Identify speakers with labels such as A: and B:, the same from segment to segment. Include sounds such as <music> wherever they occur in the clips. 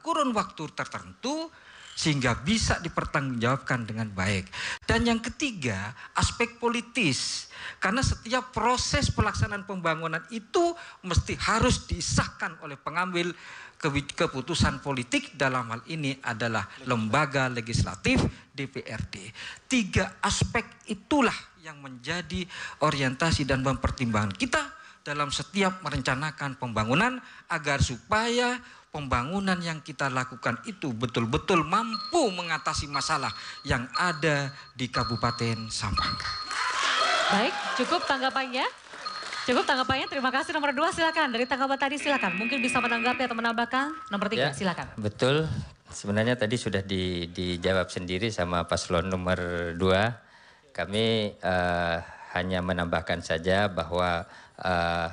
A: kurun waktu tertentu sehingga
B: bisa dipertanggungjawabkan dengan baik. Dan yang ketiga, aspek politis. Karena setiap proses pelaksanaan pembangunan itu mesti harus disahkan oleh pengambil keputusan politik dalam hal ini adalah lembaga legislatif DPRD. Tiga aspek itulah yang menjadi orientasi dan mempertimbangkan kita dalam setiap merencanakan pembangunan agar supaya pembangunan yang kita lakukan itu betul-betul mampu mengatasi masalah yang ada di Kabupaten Sampang.
C: Baik, cukup tanggapannya. Cukup tanggapannya, terima kasih nomor dua silakan. Dari tanggapan tadi silakan, mungkin bisa menanggapi atau menambahkan. Nomor tiga ya, silakan.
D: Betul, sebenarnya tadi sudah di, dijawab sendiri sama paslon nomor dua. Kami uh, hanya menambahkan saja bahwa uh,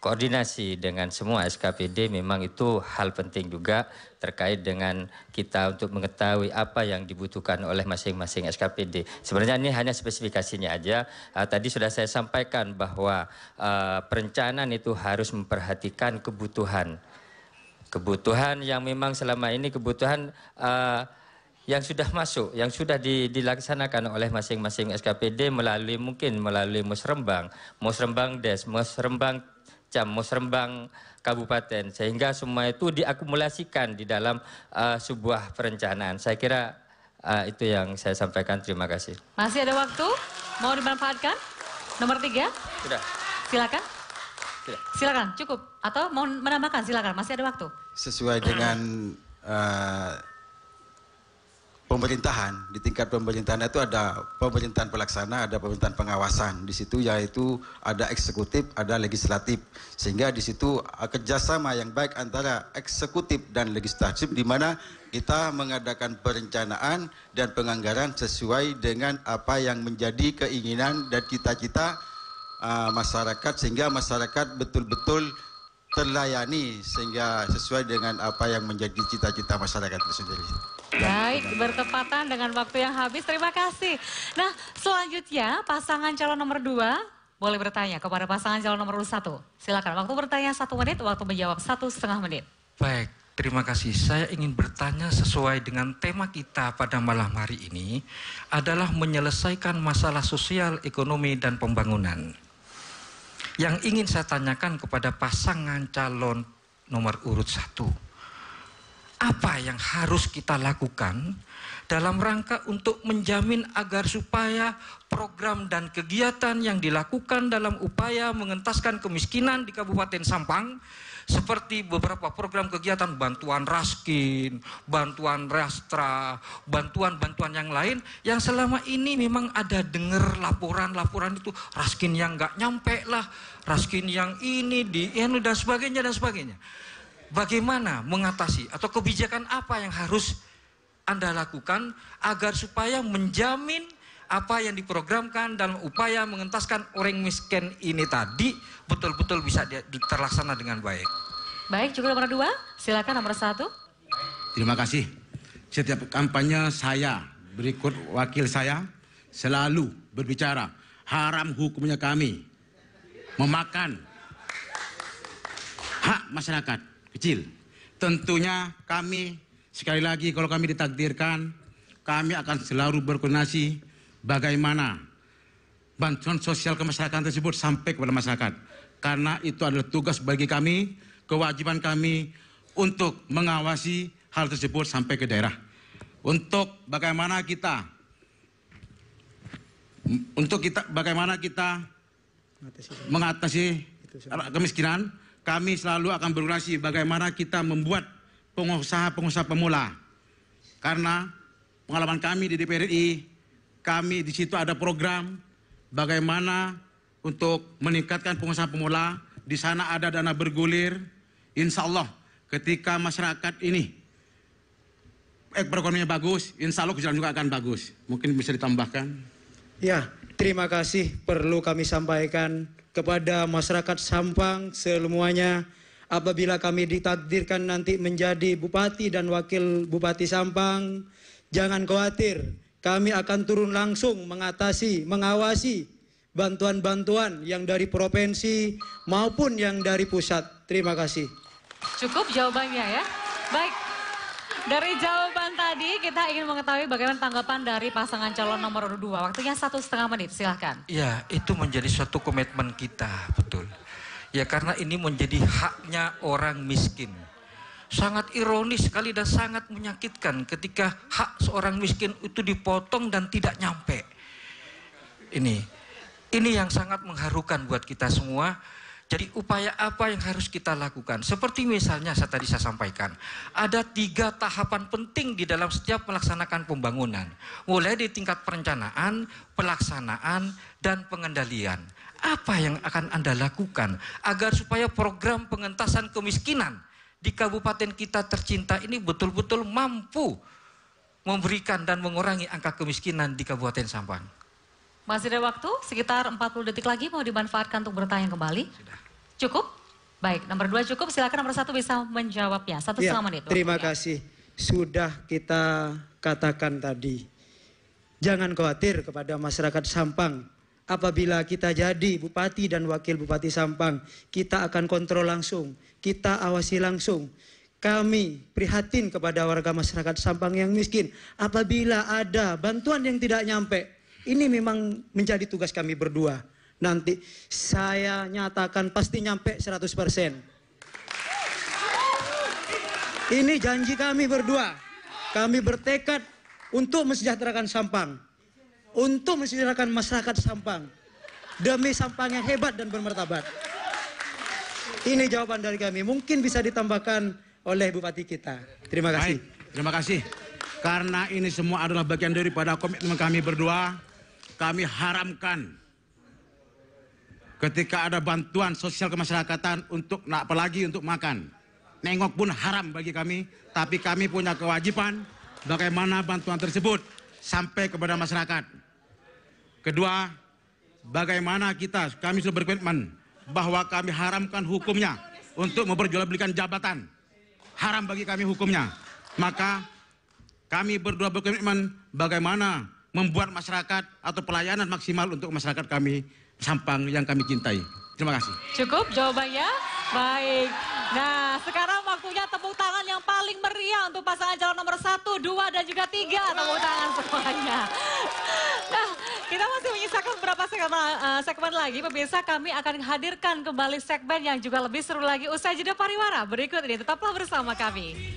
D: koordinasi dengan semua SKPD memang itu hal penting juga terkait dengan kita untuk mengetahui apa yang dibutuhkan oleh masing-masing SKPD. Sebenarnya ini hanya spesifikasinya aja. Uh, tadi sudah saya sampaikan bahwa uh, perencanaan itu harus memperhatikan kebutuhan. Kebutuhan yang memang selama ini kebutuhan uh, yang sudah masuk, yang sudah di, dilaksanakan oleh masing-masing SKPD melalui mungkin melalui musrembang, musrembang des, musrembang mau musrembang kabupaten sehingga semua itu diakumulasikan di dalam uh, sebuah perencanaan. Saya kira uh, itu yang saya sampaikan. Terima kasih.
C: Masih ada waktu? Mau dimanfaatkan? Nomor tiga? Sudah. Silakan. Sudah. Silakan. Cukup. Atau mau menambahkan? Silakan. Masih ada waktu.
E: Sesuai dengan uh, pemerintahan di tingkat pemerintahan itu ada pemerintahan pelaksana ada pemerintahan pengawasan di situ yaitu ada eksekutif ada legislatif sehingga di situ uh, kerjasama yang baik antara eksekutif dan legislatif di mana kita mengadakan perencanaan dan penganggaran sesuai dengan apa yang menjadi keinginan dan cita-cita uh, masyarakat sehingga masyarakat betul-betul terlayani sehingga sesuai dengan apa yang menjadi cita-cita masyarakat itu sendiri.
C: Baik, bertepatan dengan waktu yang habis. Terima kasih. Nah, selanjutnya pasangan calon nomor dua boleh bertanya kepada pasangan calon nomor urut satu. Silakan. Waktu bertanya satu menit, waktu menjawab satu setengah menit.
B: Baik, terima kasih. Saya ingin bertanya sesuai dengan tema kita pada malam hari ini adalah menyelesaikan masalah sosial, ekonomi, dan pembangunan. Yang ingin saya tanyakan kepada pasangan calon nomor urut satu apa yang harus kita lakukan dalam rangka untuk menjamin agar supaya program dan kegiatan yang dilakukan dalam upaya mengentaskan kemiskinan di Kabupaten Sampang seperti beberapa program kegiatan bantuan raskin, bantuan rastra, bantuan-bantuan yang lain yang selama ini memang ada dengar laporan-laporan itu raskin yang nggak nyampe lah, raskin yang ini di anu, dan sebagainya dan sebagainya bagaimana mengatasi atau kebijakan apa yang harus Anda lakukan agar supaya menjamin apa yang diprogramkan dalam upaya mengentaskan orang miskin ini tadi betul-betul bisa terlaksana dengan baik.
C: Baik, cukup nomor dua, silakan nomor satu.
E: Terima kasih. Setiap kampanye saya, berikut wakil saya, selalu berbicara, haram hukumnya kami memakan hak masyarakat kecil. Tentunya kami sekali lagi kalau kami ditakdirkan kami akan selalu berkoordinasi bagaimana bantuan sosial kemasyarakatan tersebut sampai kepada masyarakat. Karena itu adalah tugas bagi kami, kewajiban kami untuk mengawasi hal tersebut sampai ke daerah. Untuk bagaimana kita untuk kita bagaimana kita mengatasi kemiskinan kami selalu akan berorasi bagaimana kita membuat pengusaha-pengusaha pemula. Karena pengalaman kami di DPR RI, kami di situ ada program bagaimana untuk meningkatkan pengusaha pemula. Di sana ada dana bergulir. Insya Allah ketika masyarakat ini eh, bagus, insya Allah kejalan juga akan bagus. Mungkin bisa ditambahkan.
F: Ya, terima kasih perlu kami sampaikan kepada masyarakat Sampang semuanya apabila kami ditakdirkan nanti menjadi bupati dan wakil bupati Sampang jangan khawatir kami akan turun langsung mengatasi mengawasi bantuan-bantuan yang dari provinsi maupun yang dari pusat terima kasih
C: cukup jawabannya ya baik dari jawaban tadi kita ingin mengetahui bagaimana tanggapan dari pasangan calon nomor urut dua. Waktunya satu setengah menit, silahkan.
B: Ya, itu menjadi suatu komitmen kita, betul. Ya karena ini menjadi haknya orang miskin. Sangat ironis sekali dan sangat menyakitkan ketika hak seorang miskin itu dipotong dan tidak nyampe. Ini, ini yang sangat mengharukan buat kita semua jadi upaya apa yang harus kita lakukan? Seperti misalnya saya tadi saya sampaikan, ada tiga tahapan penting di dalam setiap melaksanakan pembangunan. Mulai di tingkat perencanaan, pelaksanaan, dan pengendalian. Apa yang akan Anda lakukan agar supaya program pengentasan kemiskinan di kabupaten kita tercinta ini betul-betul mampu memberikan dan mengurangi angka kemiskinan di Kabupaten Sampang.
C: Masih ada waktu, sekitar 40 detik lagi mau dimanfaatkan untuk bertanya kembali. Sudah. Cukup? Baik, nomor dua cukup, silakan nomor satu bisa menjawabnya. Satu ya, setengah menit. Terima ya.
F: kasih. Sudah kita katakan tadi, jangan khawatir kepada masyarakat Sampang. Apabila kita jadi bupati dan wakil bupati Sampang, kita akan kontrol langsung, kita awasi langsung. Kami prihatin kepada warga masyarakat Sampang yang miskin. Apabila ada bantuan yang tidak nyampe, ini memang menjadi tugas kami berdua. Nanti saya nyatakan pasti nyampe 100%. Ini janji kami berdua. Kami bertekad untuk mensejahterakan Sampang. Untuk mensejahterakan masyarakat Sampang. Demi Sampang yang hebat dan bermartabat. Ini jawaban dari kami. Mungkin bisa
E: ditambahkan oleh Bupati kita. Terima kasih. Baik, terima kasih. Karena ini semua adalah bagian daripada komitmen kami berdua kami haramkan ketika ada bantuan sosial kemasyarakatan untuk nak apalagi untuk makan. Nengok pun haram bagi kami, tapi kami punya kewajiban bagaimana bantuan tersebut sampai kepada masyarakat. Kedua, bagaimana kita, kami sudah berkomitmen bahwa kami haramkan hukumnya untuk memperjualbelikan jabatan. Haram bagi kami hukumnya. Maka kami berdua berkomitmen bagaimana membuat masyarakat atau pelayanan maksimal untuk masyarakat kami Sampang yang kami cintai. Terima kasih.
C: Cukup jawabannya? Baik. Nah, sekarang waktunya tepuk tangan yang paling meriah untuk pasangan calon nomor satu, dua, dan juga tiga. Tepuk tangan semuanya. Nah, kita masih menyisakan beberapa segmen, uh, segmen lagi. Pemirsa, kami akan hadirkan kembali segmen yang juga lebih seru lagi usai jeda pariwara. Berikut ini, tetaplah bersama kami.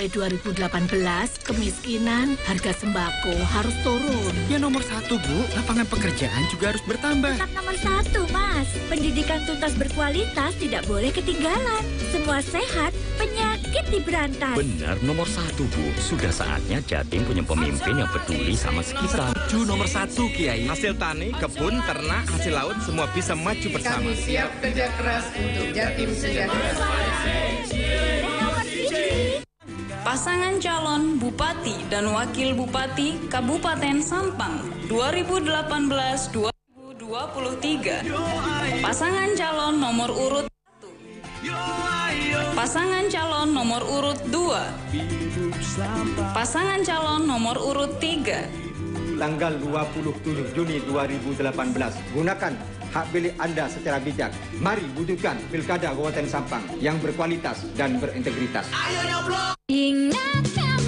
C: mulai 2018, kemiskinan, harga sembako harus turun. Ya nomor satu, Bu. Lapangan
A: pekerjaan juga harus
B: bertambah.
C: Tetap nomor satu, Mas. Pendidikan tuntas berkualitas tidak boleh
D: ketinggalan. Semua sehat, penyakit diberantas.
A: Benar nomor satu, Bu. Sudah saatnya Jatim punya pemimpin yang peduli sama sekitar. Setuju nomor satu, Kiai. Hasil tani, kebun, ternak, hasil laut, semua bisa maju bersama. Kami
C: siap kerja keras untuk Jatim sejahtera pasangan calon Bupati dan Wakil Bupati Kabupaten Sampang 2018-2023, pasangan calon nomor urut 1, pasangan calon nomor urut 2, pasangan calon nomor urut 3,
A: tanggal 27 Juni 2018. Gunakan hak pilih Anda secara bijak. Mari wujudkan Pilkada Kabupaten Sampang yang berkualitas dan berintegritas.
E: Ayo nyoblo. Ingatkan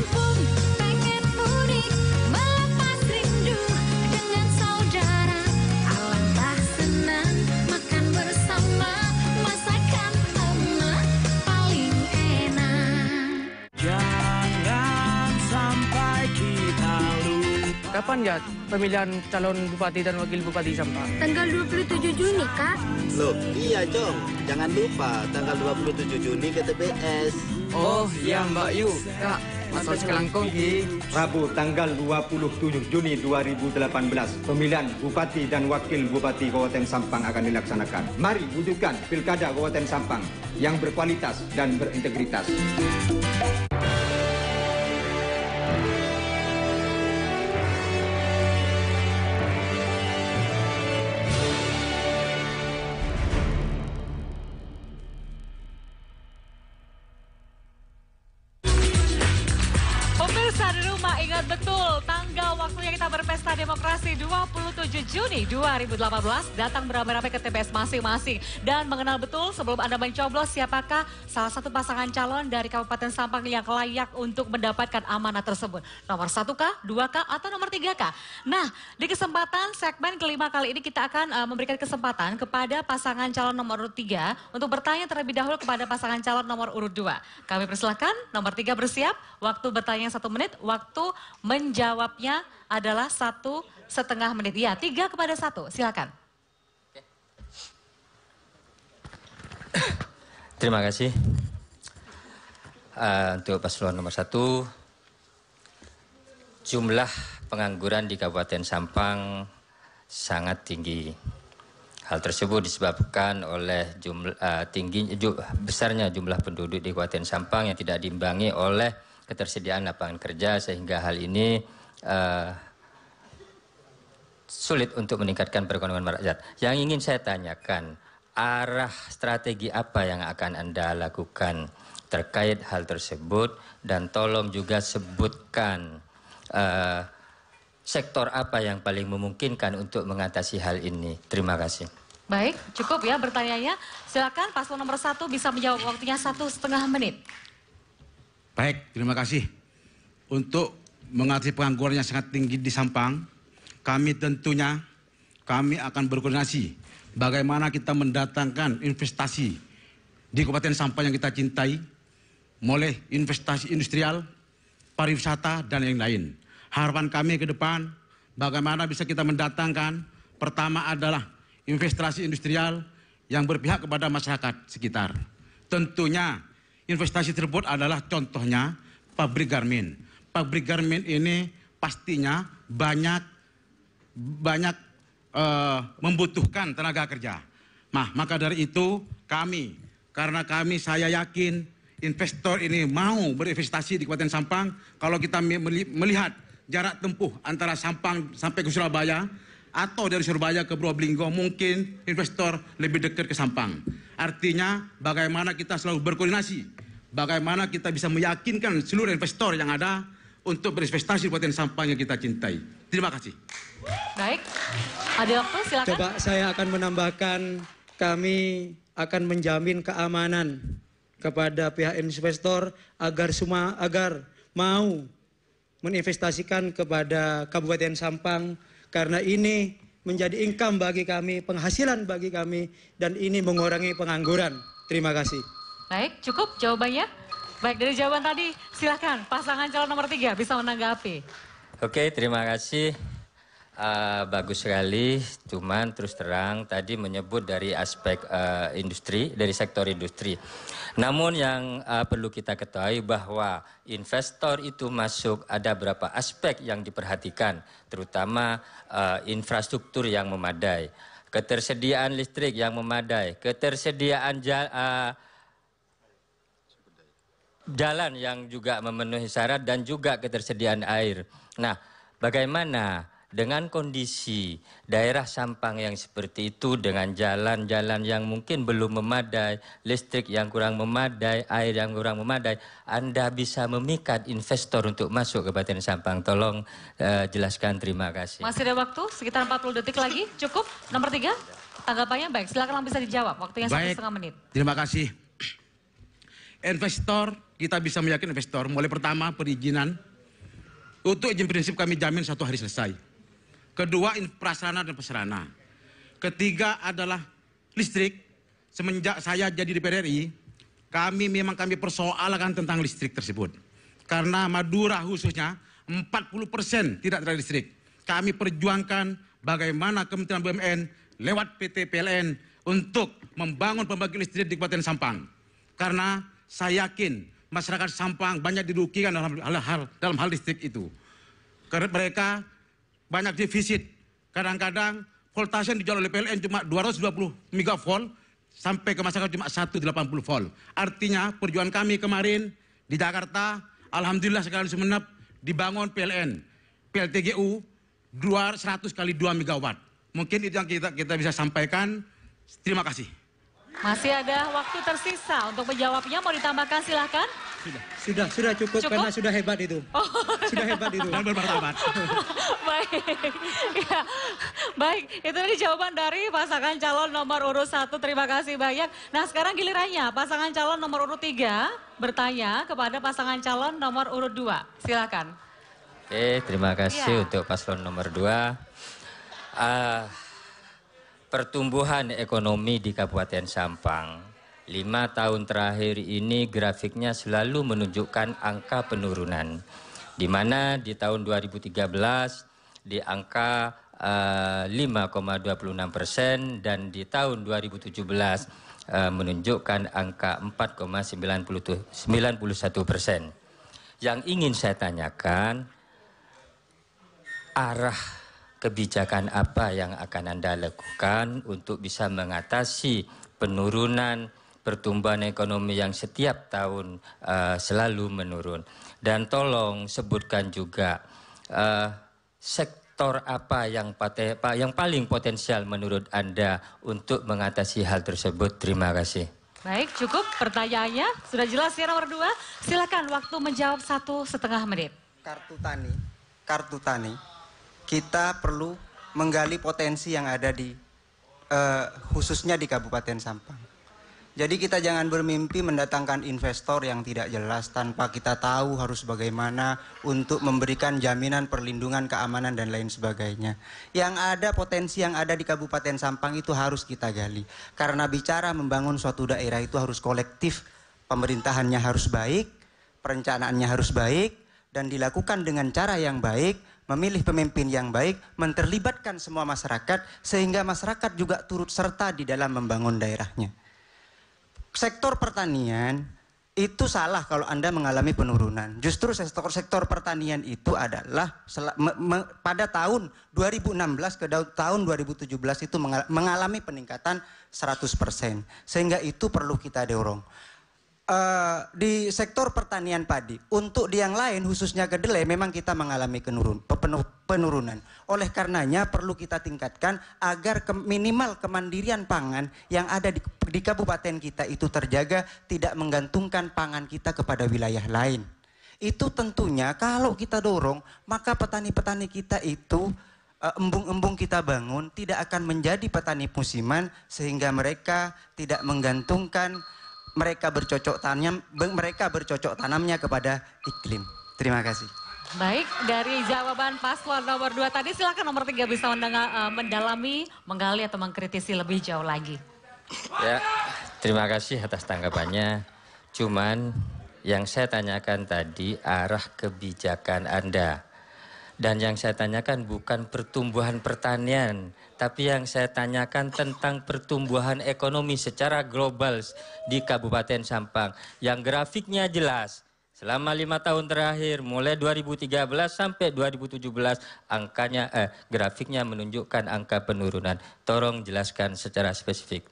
F: kapan ya pemilihan calon bupati dan wakil bupati Sampang? Tanggal
D: 27 Juni, Kak.
F: Loh, iya, Jong. Jangan lupa tanggal 27 Juni ke TPS. Oh, iya, Mbak Yu. Kak,
D: Masuk sekarang di
A: Rabu tanggal 27 Juni 2018 pemilihan bupati dan wakil bupati Kabupaten Sampang akan dilaksanakan. Mari wujudkan Pilkada Kabupaten Sampang yang berkualitas dan berintegritas.
C: 2018 datang beramai-ramai ke TPS masing-masing dan mengenal betul sebelum Anda mencoblos siapakah salah satu pasangan calon dari Kabupaten Sampang yang layak untuk mendapatkan amanah tersebut. Nomor 1K, 2K, atau nomor 3K. Nah, di kesempatan segmen kelima kali ini kita akan uh, memberikan kesempatan kepada pasangan calon nomor urut 3 untuk bertanya terlebih dahulu kepada pasangan calon nomor urut 2. Kami persilahkan nomor 3 bersiap, waktu bertanya satu menit, waktu menjawabnya adalah satu setengah menit. Ya, tiga kepada satu. Silakan.
D: <coughs> Terima kasih. Uh, untuk paslon nomor satu, jumlah pengangguran di Kabupaten Sampang sangat tinggi. Hal tersebut disebabkan oleh jumlah uh, tinggi ju, besarnya jumlah penduduk di Kabupaten Sampang yang tidak diimbangi oleh ketersediaan lapangan kerja sehingga hal ini uh, sulit untuk meningkatkan perekonomian rakyat. Yang ingin saya tanyakan, arah strategi apa yang akan Anda lakukan terkait hal tersebut dan tolong juga sebutkan uh, sektor apa yang paling memungkinkan untuk mengatasi hal ini. Terima kasih.
C: Baik, cukup ya bertanyanya. Silakan paslon nomor satu bisa menjawab waktunya satu setengah menit.
E: Baik, terima kasih. Untuk mengatasi pengangguran yang sangat tinggi di Sampang, kami tentunya kami akan berkoordinasi bagaimana kita mendatangkan investasi di Kabupaten Sampang yang kita cintai, mulai investasi industrial, pariwisata, dan yang lain. Harapan kami ke depan, bagaimana bisa kita mendatangkan, pertama adalah investasi industrial yang berpihak kepada masyarakat sekitar. Tentunya investasi tersebut adalah contohnya pabrik Garmin pabrik garmen ini pastinya banyak banyak uh, membutuhkan tenaga kerja. Nah, maka dari itu kami karena kami saya yakin investor ini mau berinvestasi di Kabupaten Sampang kalau kita melihat jarak tempuh antara Sampang sampai ke Surabaya atau dari Surabaya ke Probolinggo mungkin investor lebih dekat ke Sampang. Artinya bagaimana kita selalu berkoordinasi, bagaimana kita bisa meyakinkan seluruh investor yang ada untuk berinvestasi buat yang sampah yang kita cintai. Terima kasih.
C: Baik, ada waktu silakan. Coba
F: saya akan menambahkan kami akan menjamin keamanan kepada pihak investor agar semua agar mau menginvestasikan kepada Kabupaten Sampang karena ini menjadi income bagi kami, penghasilan bagi kami dan ini mengurangi pengangguran. Terima kasih.
C: Baik, cukup jawabannya. Baik, dari jawaban tadi silahkan pasangan calon nomor tiga bisa menanggapi.
D: Oke, terima kasih. Uh, bagus sekali, cuman terus terang tadi menyebut dari aspek uh, industri, dari sektor industri. Namun yang uh, perlu kita ketahui bahwa investor itu masuk ada beberapa aspek yang diperhatikan, terutama uh, infrastruktur yang memadai, ketersediaan listrik yang memadai, ketersediaan jalan. Uh, jalan yang juga memenuhi syarat dan juga ketersediaan air. Nah, bagaimana dengan kondisi daerah Sampang yang seperti itu dengan jalan-jalan yang mungkin belum memadai, listrik yang kurang memadai, air yang kurang memadai, Anda bisa memikat investor untuk masuk ke Kabupaten Sampang. Tolong uh, jelaskan. Terima kasih.
C: Masih ada waktu sekitar 40 detik lagi. Cukup. Nomor tiga, tanggapannya baik. Silakan bisa dijawab. Waktunya satu setengah menit.
E: Terima kasih. Investor kita bisa meyakinkan investor. Mulai pertama perizinan. Untuk izin prinsip kami jamin satu hari selesai. Kedua prasarana dan peserana. Ketiga adalah listrik. Semenjak saya jadi di PRRI, kami memang kami persoalkan tentang listrik tersebut. Karena Madura khususnya 40% tidak ada listrik. Kami perjuangkan bagaimana Kementerian BUMN lewat PT PLN untuk membangun pembangkit listrik di Kabupaten Sampang. Karena saya yakin masyarakat Sampang banyak dirugikan dalam hal, hal dalam hal listrik itu. Karena mereka banyak defisit. Kadang-kadang voltase yang dijual oleh PLN cuma 220 megavolt sampai ke masyarakat cuma 180 volt. Artinya perjuangan kami kemarin di Jakarta, alhamdulillah sekarang semenap dibangun PLN, PLTGU 200 kali 2 megawatt. Mungkin itu yang kita kita bisa sampaikan. Terima kasih.
C: Masih ada waktu tersisa untuk menjawabnya. Mau ditambahkan silahkan.
E: Sudah, sudah, sudah cukup, cukup? karena sudah hebat itu.
C: Oh.
F: Sudah hebat itu. Dan bermartabat.
C: <laughs> Baik. Ya. Baik, itu tadi jawaban dari pasangan calon nomor urut satu. Terima kasih banyak. Nah sekarang gilirannya pasangan calon nomor urut tiga bertanya kepada pasangan calon nomor urut dua. Silakan.
D: Oke, terima kasih ya. untuk paslon nomor dua. Uh, Pertumbuhan ekonomi di Kabupaten Sampang lima tahun terakhir ini grafiknya selalu menunjukkan angka penurunan, di mana di tahun 2013 di angka uh, eh, 5,26 persen dan di tahun 2017 uh, eh, menunjukkan angka 4,91 persen. Yang ingin saya tanyakan arah kebijakan apa yang akan Anda lakukan untuk bisa mengatasi penurunan pertumbuhan ekonomi yang setiap tahun uh, selalu menurun. Dan tolong sebutkan juga uh, sektor apa yang, pate, yang paling potensial menurut Anda untuk mengatasi hal tersebut. Terima kasih.
C: Baik, cukup pertanyaannya. Sudah jelas ya nomor dua. Silakan waktu menjawab satu setengah menit. Kartu
G: tani. Kartu tani kita perlu menggali potensi yang ada di eh, khususnya di Kabupaten Sampang. Jadi kita jangan bermimpi mendatangkan investor yang tidak jelas tanpa kita tahu harus bagaimana untuk memberikan jaminan perlindungan keamanan dan lain sebagainya. Yang ada potensi yang ada di Kabupaten Sampang itu harus kita gali. Karena bicara membangun suatu daerah itu harus kolektif, pemerintahannya harus baik, perencanaannya harus baik, dan dilakukan dengan cara yang baik memilih pemimpin yang baik, menterlibatkan semua masyarakat, sehingga masyarakat juga turut serta di dalam membangun daerahnya. Sektor pertanian itu salah kalau Anda mengalami penurunan. Justru sektor-sektor pertanian itu adalah pada tahun 2016 ke tahun 2017 itu mengalami peningkatan 100%. Sehingga itu perlu kita dorong. Eh, di sektor pertanian padi, untuk di yang lain khususnya kedelai memang kita mengalami penurunan. Oleh karenanya perlu kita tingkatkan agar minimal kemandirian pangan yang ada di kabupaten kita itu terjaga, tidak menggantungkan pangan kita kepada wilayah lain. Itu tentunya kalau kita dorong, maka petani-petani kita itu eh, embung-embung kita bangun tidak akan menjadi petani musiman sehingga mereka tidak menggantungkan mereka bercocok tanam mereka bercocok tanamnya kepada iklim. Terima kasih.
C: Baik, dari jawaban paslon nomor 2 tadi silakan nomor 3 bisa mendengar, eh, mendalami, menggali atau mengkritisi lebih jauh lagi.
D: Ya, terima kasih atas tanggapannya. Cuman yang saya tanyakan tadi arah kebijakan Anda. Dan yang saya tanyakan bukan pertumbuhan pertanian, tapi yang saya tanyakan tentang pertumbuhan ekonomi secara global di Kabupaten Sampang. Yang grafiknya jelas, selama lima tahun terakhir, mulai 2013 sampai 2017, angkanya eh, grafiknya menunjukkan angka penurunan. Tolong jelaskan secara spesifik.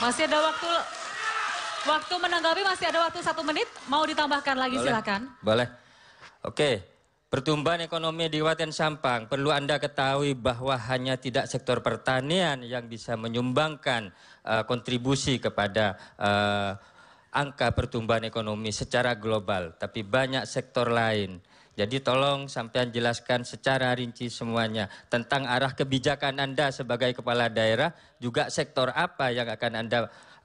C: Masih ada waktu waktu menanggapi, masih ada waktu satu menit. Mau ditambahkan lagi Boleh. silakan.
D: Boleh. Oke. Pertumbuhan ekonomi di Kabupaten Sampang perlu Anda ketahui bahwa hanya tidak sektor pertanian yang bisa menyumbangkan uh, kontribusi kepada uh, angka pertumbuhan ekonomi secara global, tapi banyak sektor lain. Jadi tolong sampean jelaskan secara rinci semuanya tentang arah kebijakan Anda sebagai kepala daerah, juga sektor apa yang akan Anda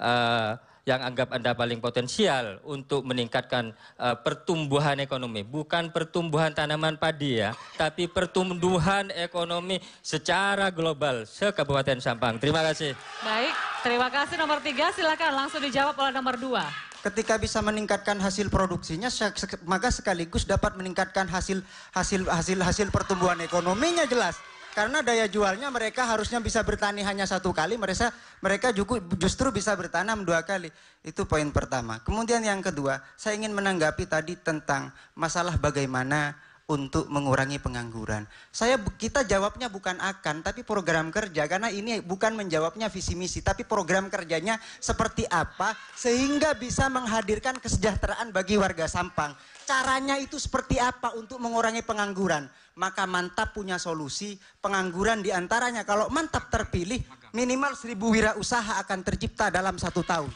D: uh, yang anggap Anda paling potensial untuk meningkatkan uh, pertumbuhan ekonomi. Bukan pertumbuhan tanaman padi ya, tapi pertumbuhan ekonomi secara global se-Kabupaten Sampang. Terima kasih.
C: Baik, terima kasih nomor tiga. Silakan langsung dijawab oleh nomor dua.
G: Ketika bisa meningkatkan hasil produksinya, maka sekaligus dapat meningkatkan hasil hasil hasil hasil pertumbuhan ekonominya jelas. Karena daya jualnya mereka harusnya bisa bertani hanya satu kali, mereka mereka justru bisa bertanam dua kali. Itu poin pertama. Kemudian yang kedua, saya ingin menanggapi tadi tentang masalah bagaimana untuk mengurangi pengangguran. Saya kita jawabnya bukan akan tapi program kerja karena ini bukan menjawabnya visi misi tapi program kerjanya seperti apa sehingga bisa menghadirkan kesejahteraan bagi warga Sampang caranya itu seperti apa untuk mengurangi pengangguran. Maka mantap punya solusi pengangguran diantaranya. Kalau mantap terpilih minimal seribu wira usaha akan tercipta dalam satu tahun.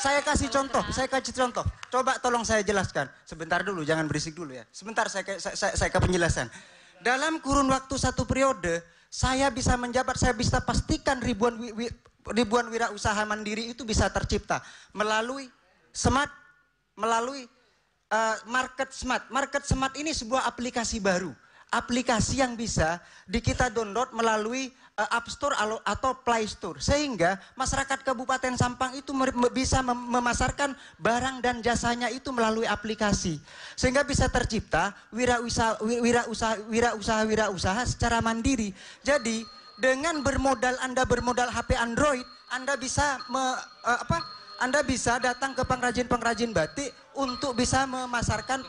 G: Saya kasih contoh, saya kasih contoh. Coba tolong saya jelaskan. Sebentar dulu, jangan berisik dulu ya. Sebentar saya saya, saya, saya ke penjelasan. Dalam kurun waktu satu periode, saya bisa menjabat, saya bisa pastikan ribuan wi, wi, ribuan wirausaha mandiri itu bisa tercipta melalui smart, melalui Eh, Market Smart. Market Smart ini sebuah aplikasi baru. Aplikasi yang bisa di kita download melalui uh, App Store atau Play Store. Sehingga masyarakat Kabupaten Sampang itu bisa mem memasarkan barang dan jasanya itu melalui aplikasi. Sehingga bisa tercipta wirausaha wira wira wirausaha secara mandiri. Jadi dengan bermodal Anda bermodal HP Android, Anda bisa me, uh, apa anda bisa datang ke pengrajin-pengrajin
C: batik untuk bisa memasarkan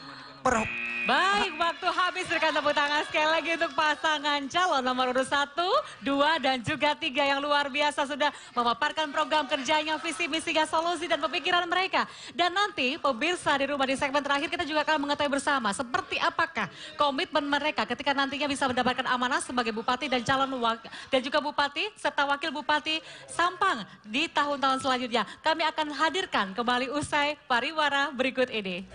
C: per... Baik, waktu habis berikan tepuk tangan sekali lagi untuk pasangan calon nomor urut satu, dua, dan juga tiga yang luar biasa sudah memaparkan program kerjanya, visi, misinya, solusi, dan pemikiran mereka. Dan nanti pemirsa di rumah di segmen terakhir kita juga akan mengetahui bersama seperti apakah komitmen mereka ketika nantinya bisa mendapatkan amanah sebagai bupati dan calon wakil, dan juga bupati serta wakil bupati Sampang di tahun-tahun selanjutnya. Kami akan hadirkan kembali usai pariwara berikut ini.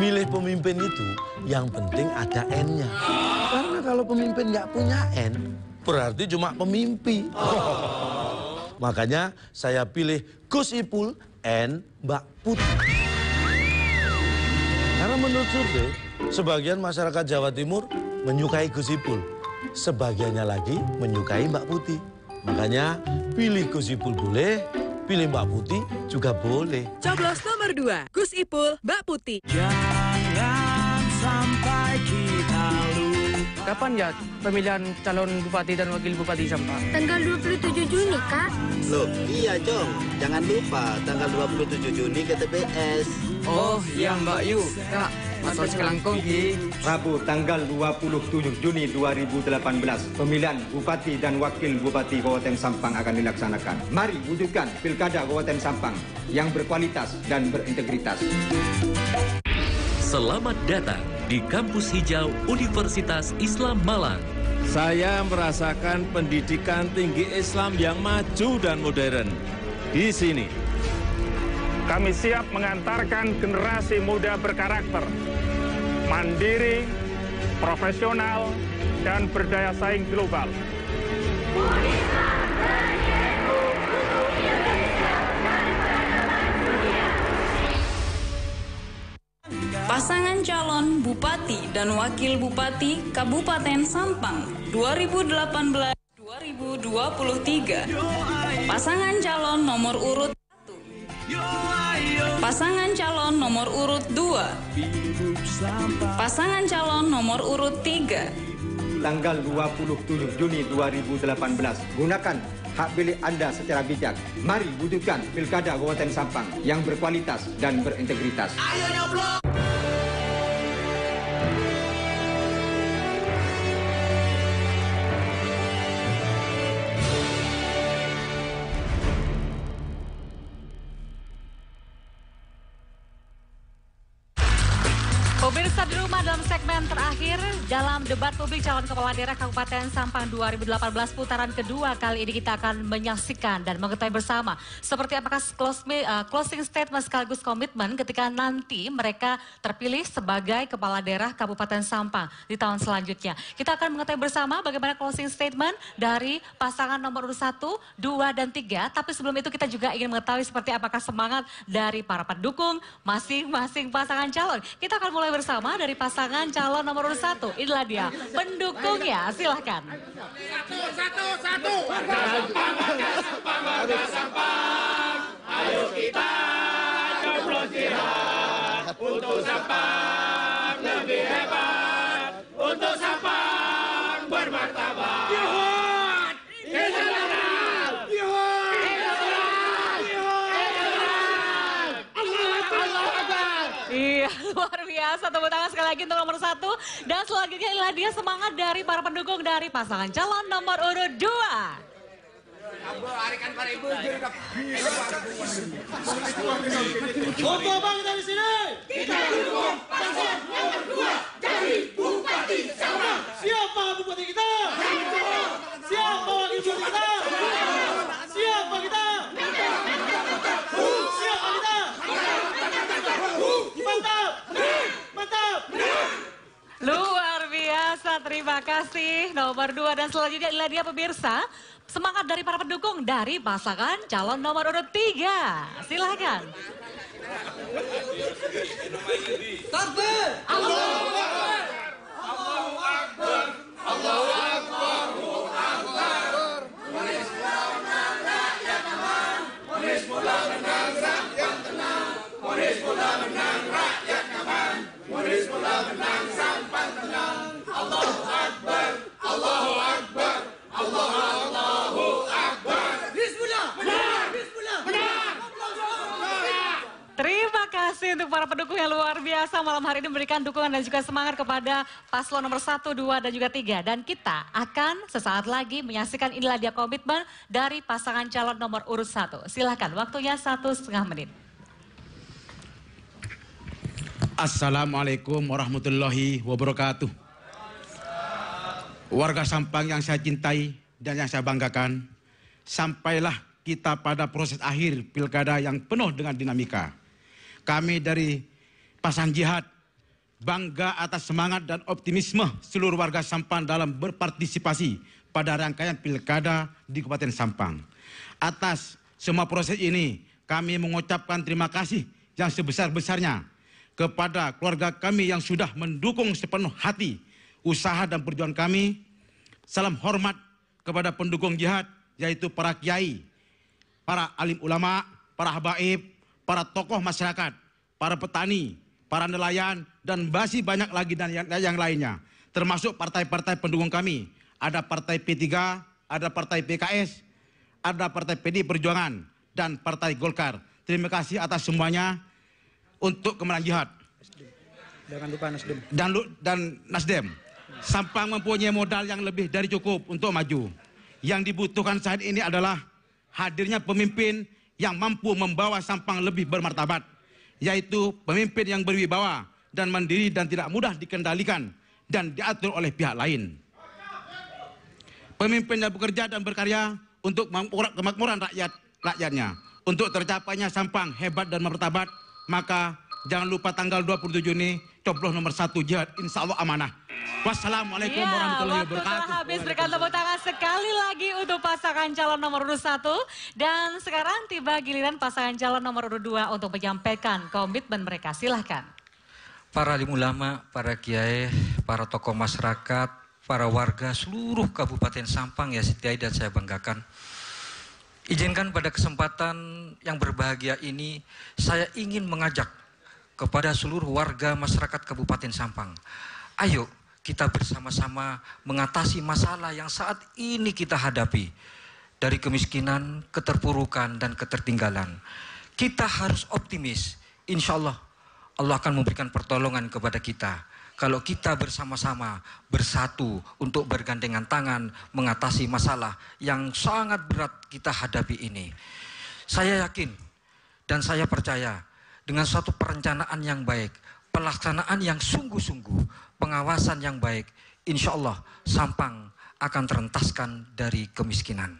E: milih pemimpin itu yang penting ada N-nya. Karena kalau pemimpin nggak punya N, berarti cuma pemimpi. Oh. <laughs> Makanya saya pilih Gus Ipul N Mbak Putih. Karena menurut survei, sebagian masyarakat Jawa Timur menyukai Gus Ipul. Sebagiannya lagi menyukai Mbak Putih. Makanya pilih Gus Ipul boleh, pilih Mbak Putih juga boleh.
F: Coblos nomor dua Gus Ipul, Mbak Putih. Yeah sampai kita lupa. Kapan ya pemilihan calon bupati dan wakil bupati Sampang? Tanggal
D: 27 Juni, Kak.
F: Loh, iya, Jong. Jangan lupa tanggal 27 Juni ke TPS. Oh, iya, Mbak Yu. Kak, Masuk sekarang di
A: Rabu tanggal 27 Juni 2018 pemilihan Bupati dan Wakil Bupati Kabupaten Sampang akan dilaksanakan. Mari wujudkan Pilkada Kabupaten Sampang yang berkualitas dan berintegritas.
B: Selamat datang di Kampus Hijau Universitas Islam Malang. Saya merasakan pendidikan tinggi Islam yang maju dan modern di sini.
D: Kami siap mengantarkan generasi muda berkarakter, mandiri,
E: profesional, dan berdaya saing global.
C: Pasangan calon Bupati dan Wakil Bupati Kabupaten Sampang 2018-2023. Pasangan calon nomor urut 1. Pasangan calon nomor urut 2. Pasangan calon nomor urut 3
A: tanggal 27 Juni 2018. Gunakan hak pilih Anda secara bijak. Mari wujudkan Pilkada Kabupaten Sampang yang berkualitas dan berintegritas.
F: Ayo nyoblok!
C: The. publik calon kepala daerah Kabupaten Sampang 2018 putaran kedua kali ini kita akan menyaksikan dan mengetahui bersama seperti apakah eh, closing statement sekaligus komitmen ketika nanti mereka terpilih sebagai kepala daerah Kabupaten Sampang di tahun selanjutnya. Kita akan mengetahui bersama bagaimana closing statement dari pasangan nomor urut 1, 2 dan 3. Tapi sebelum itu kita juga ingin mengetahui seperti apakah semangat dari para pendukung masing-masing pasangan calon. Kita akan mulai bersama dari pasangan calon nomor urut 1. Inilah dia Pendukung ya, silahkan. Satu,
E: satu, satu.
F: Warga Sampang, Ayo kita coblos jihad. Untuk Sampang lebih hebat.
C: tepuk tangan sekali lagi untuk nomor satu. Dan selanjutnya inilah dia semangat dari para pendukung dari pasangan calon nomor urut dua.
F: Foto apa kita di sini. Kita dukung pasangan nomor dua dari Bupati Sabang. Siapa Bupati kita? Siapa Bupati kita?
C: Luar biasa, terima kasih nomor dua dan selanjutnya adalah dia pemirsa. Semangat dari para pendukung dari pasangan calon nomor urut tiga. Silahkan. Takbir! Allah!
D: menang rakyat aman. menang sampai
C: kasih untuk para pendukung yang luar biasa malam hari ini memberikan dukungan dan juga semangat kepada paslon nomor 1, 2 dan juga 3. Dan kita akan sesaat lagi menyaksikan inilah dia komitmen dari pasangan calon nomor urut 1. Silahkan, waktunya satu setengah menit.
E: Assalamualaikum warahmatullahi wabarakatuh warga Sampang yang saya cintai dan yang saya banggakan, sampailah kita pada proses akhir pilkada yang penuh dengan dinamika. Kami dari Pasang Jihad bangga atas semangat dan optimisme seluruh warga Sampang dalam berpartisipasi pada rangkaian pilkada di Kabupaten Sampang. Atas semua proses ini, kami mengucapkan terima kasih yang sebesar-besarnya kepada keluarga kami yang sudah mendukung sepenuh hati usaha dan perjuangan kami. Salam hormat kepada pendukung jihad, yaitu para kiai, para alim ulama, para habaib, para tokoh masyarakat, para petani, para nelayan, dan masih banyak lagi dan yang, yang lainnya. Termasuk partai-partai pendukung kami. Ada partai P3, ada partai PKS, ada partai PD Perjuangan, dan partai Golkar. Terima kasih atas semuanya untuk kemenangan jihad. Dan, dan Nasdem. Sampang mempunyai modal yang lebih dari cukup untuk maju. Yang dibutuhkan saat ini adalah hadirnya pemimpin yang mampu membawa Sampang lebih bermartabat, yaitu pemimpin yang berwibawa dan mandiri dan tidak mudah dikendalikan dan diatur oleh pihak lain. Pemimpin yang bekerja dan berkarya untuk kemakmuran rakyat rakyatnya, untuk tercapainya Sampang hebat dan bermartabat, maka Jangan lupa tanggal 27 Juni coblos nomor satu jihad insya Allah amanah.
C: Wassalamualaikum ya, warahmatullahi waktu wabarakatuh. Telah habis berikan tepuk tangan sekali lagi untuk pasangan calon nomor urut satu dan sekarang tiba giliran pasangan calon nomor urut dua untuk menyampaikan komitmen mereka. Silahkan.
B: Para alim ulama, para kiai, para tokoh masyarakat, para warga seluruh Kabupaten Sampang ya setiai dan saya banggakan. Izinkan pada kesempatan yang berbahagia ini, saya ingin mengajak kepada seluruh warga masyarakat Kabupaten Sampang. Ayo kita bersama-sama mengatasi masalah yang saat ini kita hadapi dari kemiskinan, keterpurukan, dan ketertinggalan. Kita harus optimis, insya Allah Allah akan memberikan pertolongan kepada kita. Kalau kita bersama-sama bersatu untuk bergandengan tangan mengatasi masalah yang sangat berat kita hadapi ini. Saya yakin dan saya percaya dengan suatu perencanaan yang baik, pelaksanaan yang sungguh-sungguh, pengawasan yang baik, insya Allah Sampang akan terentaskan dari kemiskinan.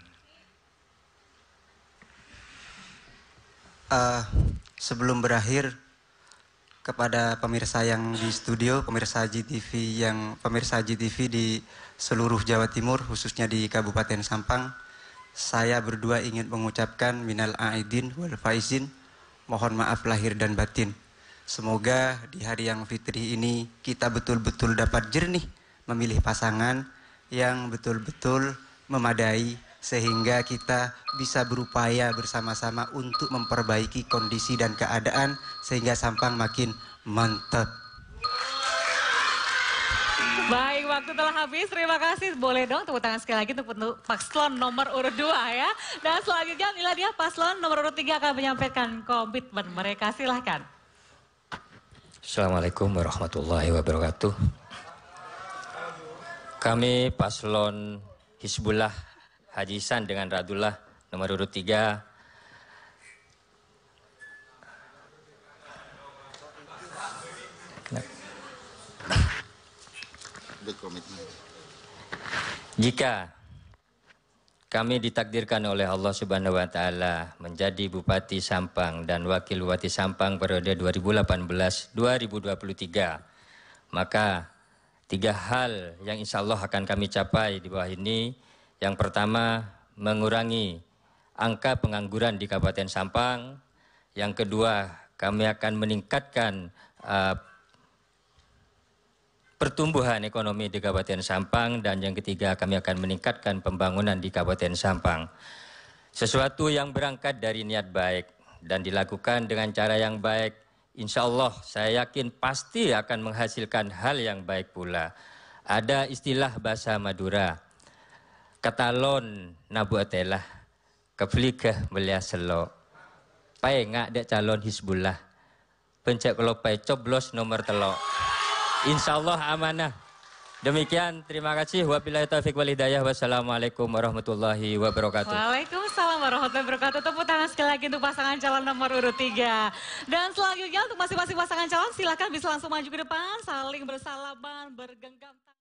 G: Uh, sebelum berakhir, kepada pemirsa yang di studio, pemirsa GTV yang pemirsa GTV di seluruh Jawa Timur, khususnya di Kabupaten Sampang, saya berdua ingin mengucapkan minal aidin wal faizin. Mohon maaf lahir dan batin. Semoga di hari yang fitri ini kita betul-betul dapat jernih memilih pasangan yang betul-betul memadai sehingga kita bisa berupaya bersama-sama untuk memperbaiki kondisi dan keadaan sehingga Sampang makin mantap.
C: Baik, waktu telah habis. Terima kasih. Boleh dong tepuk tangan sekali lagi untuk paslon nomor urut 2 ya. Dan selanjutnya inilah dia paslon nomor urut 3 akan menyampaikan komitmen mereka. Silahkan.
D: Assalamualaikum warahmatullahi wabarakatuh. Kami paslon Hizbullah Hajisan dengan Radullah nomor urut 3 Jika kami ditakdirkan oleh Allah Subhanahu wa taala menjadi Bupati Sampang dan Wakil Bupati Sampang periode 2018-2023. Maka tiga hal yang insya Allah akan kami capai di bawah ini. Yang pertama, mengurangi angka pengangguran di Kabupaten Sampang. Yang kedua, kami akan meningkatkan uh, pertumbuhan ekonomi di Kabupaten Sampang dan yang ketiga kami akan meningkatkan pembangunan di Kabupaten Sampang. Sesuatu yang berangkat dari niat baik dan dilakukan dengan cara yang baik, insya Allah saya yakin pasti akan menghasilkan hal yang baik pula. Ada istilah bahasa Madura, katalon nabuatelah, keflikeh belia selo, ngak dek calon hisbullah pencek kelopai coblos nomor telok. Insya Allah amanah. Demikian, terima kasih. Wabillahi taufiq wal hidayah. Wassalamualaikum warahmatullahi wabarakatuh.
C: Waalaikumsalam warahmatullahi wabarakatuh. Tepuk tangan sekali lagi untuk pasangan calon nomor urut 3. Dan selanjutnya untuk masing-masing pasangan calon silahkan bisa langsung maju ke depan, saling bersalaman, bergenggam.